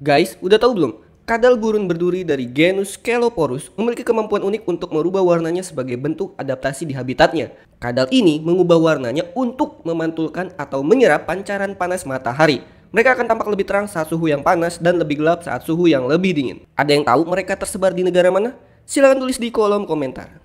Guys, udah tahu belum? Kadal gurun berduri dari genus Keloporus memiliki kemampuan unik untuk merubah warnanya sebagai bentuk adaptasi di habitatnya. Kadal ini mengubah warnanya untuk memantulkan atau menyerap pancaran panas matahari. Mereka akan tampak lebih terang saat suhu yang panas dan lebih gelap saat suhu yang lebih dingin. Ada yang tahu mereka tersebar di negara mana? Silahkan tulis di kolom komentar.